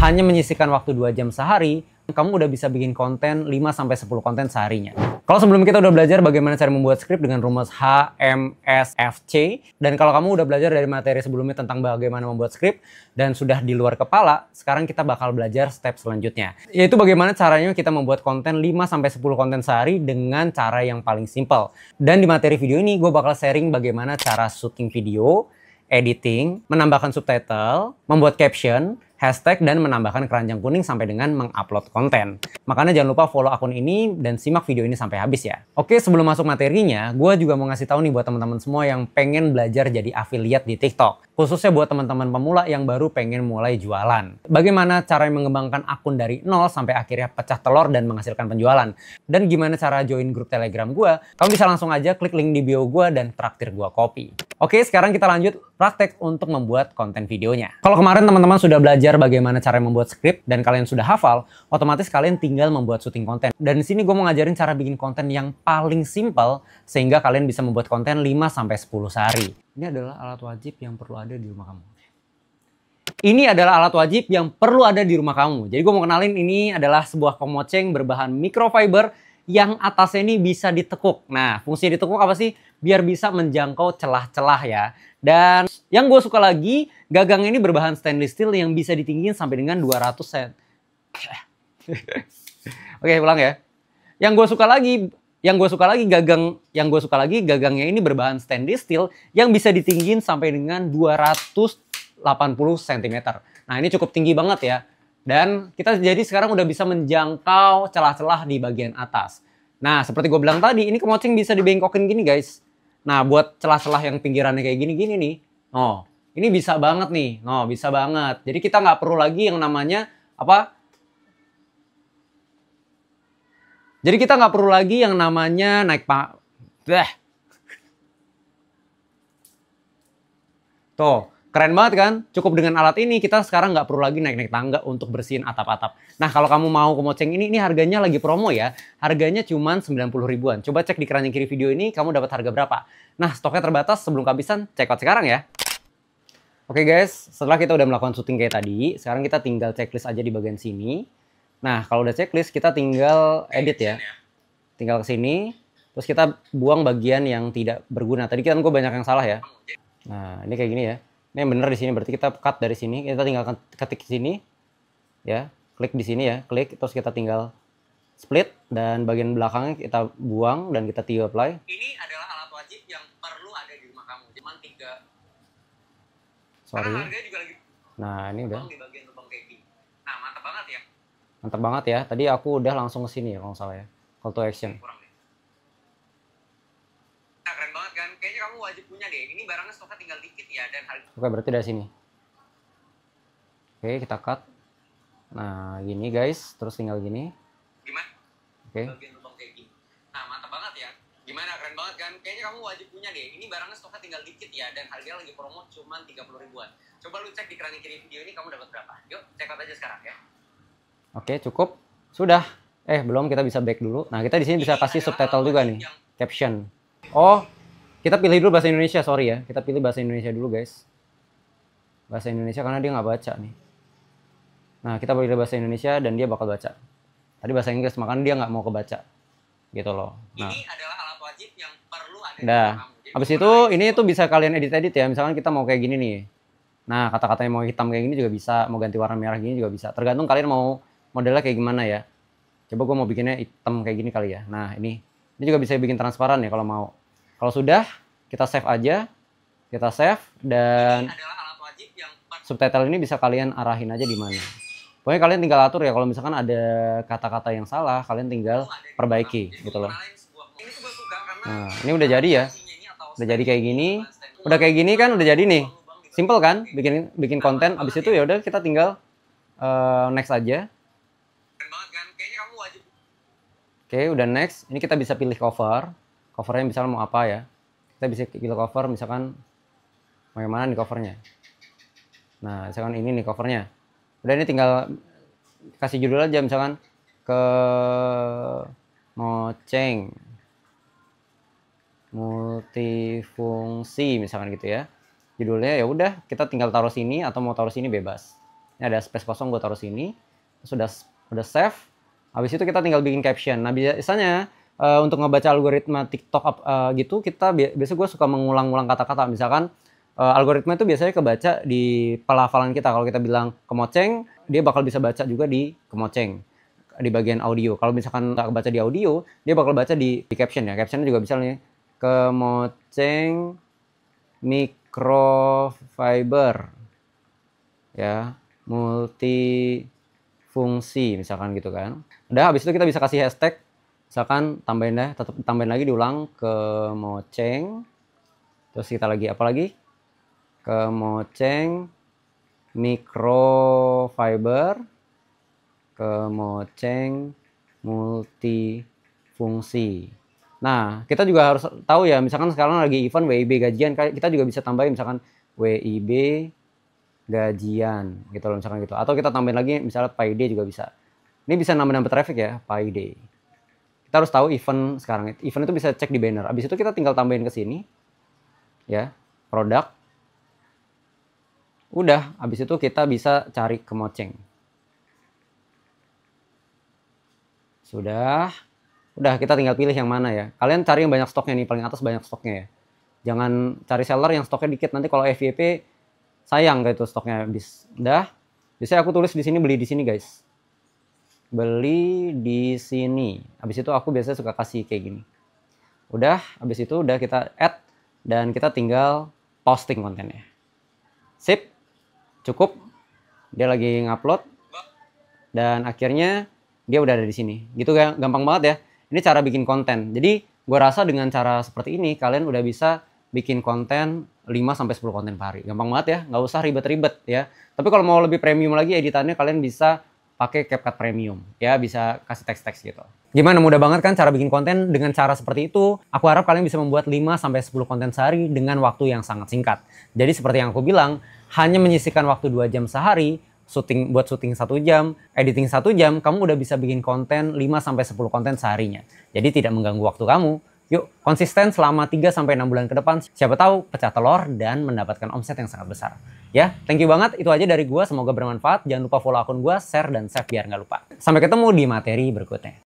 hanya menyisihkan waktu 2 jam sehari, kamu udah bisa bikin konten 5-10 konten seharinya. Kalau sebelum kita udah belajar bagaimana cara membuat skrip dengan rumus H, M, S, F, C, dan kalau kamu udah belajar dari materi sebelumnya tentang bagaimana membuat skrip dan sudah di luar kepala, sekarang kita bakal belajar step selanjutnya. Yaitu bagaimana caranya kita membuat konten 5-10 konten sehari dengan cara yang paling simple. Dan di materi video ini gue bakal sharing bagaimana cara syuting video, editing, menambahkan subtitle, membuat caption, hashtag dan menambahkan keranjang kuning sampai dengan mengupload konten. Makanya jangan lupa follow akun ini dan simak video ini sampai habis ya. Oke sebelum masuk materinya, gue juga mau ngasih tahu nih buat teman-teman semua yang pengen belajar jadi affiliate di TikTok. Khususnya buat teman-teman pemula yang baru pengen mulai jualan. Bagaimana cara mengembangkan akun dari nol sampai akhirnya pecah telur dan menghasilkan penjualan. Dan gimana cara join grup telegram gue, kamu bisa langsung aja klik link di bio gue dan traktir gue kopi. Oke sekarang kita lanjut praktek untuk membuat konten videonya. Kalau kemarin teman-teman sudah belajar belajar bagaimana cara membuat skrip dan kalian sudah hafal, otomatis kalian tinggal membuat syuting konten. Dan di sini gue mau ngajarin cara bikin konten yang paling simple sehingga kalian bisa membuat konten 5 10 sehari. Ini adalah alat wajib yang perlu ada di rumah kamu. Ini adalah alat wajib yang perlu ada di rumah kamu. Jadi gue mau kenalin ini adalah sebuah pemoceng berbahan microfiber yang atasnya ini bisa ditekuk. Nah, fungsi ditekuk apa sih? Biar bisa menjangkau celah-celah ya. Dan yang gue suka lagi, gagang ini berbahan stainless steel yang bisa ditinggikan sampai dengan 200 cm. Oke, ulang ya. Yang gue suka lagi, yang gue suka lagi gagang yang gue suka lagi gagangnya ini berbahan stainless steel yang bisa ditinggikan sampai dengan 280 cm. Ya. Nah, ini cukup tinggi banget ya. Dan kita jadi sekarang udah bisa menjangkau celah-celah di bagian atas. Nah, seperti gue bilang tadi, ini kemoceng bisa dibengkokin gini guys. Nah, buat celah-celah yang pinggirannya kayak gini-gini nih. Oh, ini bisa banget nih. Oh, bisa banget. Jadi kita nggak perlu lagi yang namanya apa jadi kita nggak perlu lagi yang namanya naik pak. Tuh. Keren banget kan? Cukup dengan alat ini kita sekarang nggak perlu lagi naik-naik tangga untuk bersihin atap-atap. Nah kalau kamu mau ke Moceng ini, ini harganya lagi promo ya. Harganya cuma 90 ribuan. Coba cek di keranjang kiri video ini kamu dapat harga berapa. Nah stoknya terbatas sebelum kehabisan, check out sekarang ya. Oke guys, setelah kita udah melakukan syuting kayak tadi, sekarang kita tinggal checklist aja di bagian sini. Nah kalau udah checklist kita tinggal edit ya. ya. Tinggal ke sini, terus kita buang bagian yang tidak berguna. Tadi kan gue banyak yang salah ya. Oh, nah ini kayak gini ya ini yang benar di sini berarti kita cut dari sini kita tinggal ketik di sini ya klik di sini ya klik terus kita tinggal split dan bagian belakangnya kita buang dan kita tiga apply ini adalah alat wajib yang perlu ada di rumah kamu cuman tiga sorry nah ini udah di bagian nah mantap banget ya mantap banget ya tadi aku udah langsung ke sini ya kalau salah ya call to action Kurang wajib punya deh. Ini barangnya stoknya tinggal dikit ya dan harga. Oke, berarti dari sini. Oke, kita cut. Nah, gini guys, terus tinggal gini. Gimana? Oke. Okay. Nah, mantap banget ya. Gimana? Keren banget kan? Kayaknya kamu wajib punya deh. Ini barangnya stoknya tinggal dikit ya dan harganya lagi promo cuma 30 ribuan. Coba lu cek di keran kiri video ini kamu dapat berapa. Yuk, cek out aja sekarang ya. Oke, cukup. Sudah. Eh, belum kita bisa back dulu. Nah, kita di sini bisa kasih subtitle juga nih. Caption. Oh, kita pilih dulu bahasa Indonesia, sorry ya. Kita pilih bahasa Indonesia dulu, guys. Bahasa Indonesia karena dia nggak baca nih. Nah, kita pilih bahasa Indonesia dan dia bakal baca. Tadi bahasa Inggris, makanya dia nggak mau kebaca. Gitu loh. Nah. Ini adalah alat wajib yang perlu ada Nah, Habis itu, ini tuh bisa kalian edit-edit ya. Misalkan kita mau kayak gini nih. Nah, kata-katanya mau hitam kayak gini juga bisa. Mau ganti warna merah gini juga bisa. Tergantung kalian mau modelnya kayak gimana ya. Coba gue mau bikinnya hitam kayak gini kali ya. Nah, ini. Ini juga bisa bikin transparan ya kalau mau. Kalau sudah, kita save aja, kita save dan subtitle ini bisa kalian arahin aja di mana. Pokoknya kalian tinggal atur ya kalau misalkan ada kata-kata yang salah, kalian tinggal oh, perbaiki gitu loh. Nah, ini udah jadi ya. Udah jadi kayak gini. Gitu. Udah kayak gini kan udah jadi nih. Gitu. Simple kan? Bikin bikin nah, konten abis itu ya udah kita tinggal uh, next aja. Kan? Oke, okay, udah next. Ini kita bisa pilih cover covernya misalnya mau apa ya kita bisa pilih cover misalkan bagaimana nih covernya nah misalkan ini nih covernya udah ini tinggal kasih judul aja misalkan ke ngoceng multifungsi misalkan gitu ya judulnya ya udah kita tinggal taruh sini atau mau taruh sini bebas ini ada space kosong gue taruh sini sudah sudah save habis itu kita tinggal bikin caption nah biasanya uh, untuk ngebaca algoritma TikTok uh, gitu kita bi biasa gue suka mengulang-ulang kata-kata misalkan uh, algoritma itu biasanya kebaca di pelafalan kita kalau kita bilang kemoceng dia bakal bisa baca juga di kemoceng di bagian audio kalau misalkan nggak kebaca di audio dia bakal baca di, di caption ya captionnya juga bisa nih kemoceng microfiber ya multi fungsi misalkan gitu kan. Udah habis itu kita bisa kasih hashtag misalkan tambahin deh tetap tambahin lagi diulang ke moceng terus kita lagi apa lagi ke moceng microfiber ke moceng multifungsi nah kita juga harus tahu ya misalkan sekarang lagi event WIB gajian kita juga bisa tambahin misalkan WIB gajian gitu loh misalkan gitu atau kita tambahin lagi misalnya PID juga bisa ini bisa nambah-nambah traffic ya PID kita harus tahu event sekarang event itu bisa cek di banner abis itu kita tinggal tambahin ke sini ya produk udah abis itu kita bisa cari ke moceng sudah udah kita tinggal pilih yang mana ya kalian cari yang banyak stoknya nih paling atas banyak stoknya ya jangan cari seller yang stoknya dikit nanti kalau FVP, sayang gitu stoknya habis udah biasanya aku tulis di sini beli di sini guys beli di sini. Habis itu aku biasanya suka kasih kayak gini. Udah, habis itu udah kita add dan kita tinggal posting kontennya. Sip, cukup. Dia lagi ngupload dan akhirnya dia udah ada di sini. Gitu kan gampang banget ya. Ini cara bikin konten. Jadi gue rasa dengan cara seperti ini kalian udah bisa bikin konten 5 sampai 10 konten per hari. Gampang banget ya, nggak usah ribet-ribet ya. Tapi kalau mau lebih premium lagi editannya kalian bisa pakai CapCut Premium. Ya bisa kasih teks-teks gitu. Gimana mudah banget kan cara bikin konten dengan cara seperti itu? Aku harap kalian bisa membuat 5 sampai 10 konten sehari dengan waktu yang sangat singkat. Jadi seperti yang aku bilang, hanya menyisihkan waktu 2 jam sehari syuting buat syuting satu jam, editing satu jam, kamu udah bisa bikin konten 5 sampai 10 konten seharinya. Jadi tidak mengganggu waktu kamu, Yuk, konsisten selama 3 sampai 6 bulan ke depan. Siapa tahu pecah telur dan mendapatkan omset yang sangat besar. Ya, thank you banget. Itu aja dari gua. Semoga bermanfaat. Jangan lupa follow akun gua, share dan save biar nggak lupa. Sampai ketemu di materi berikutnya.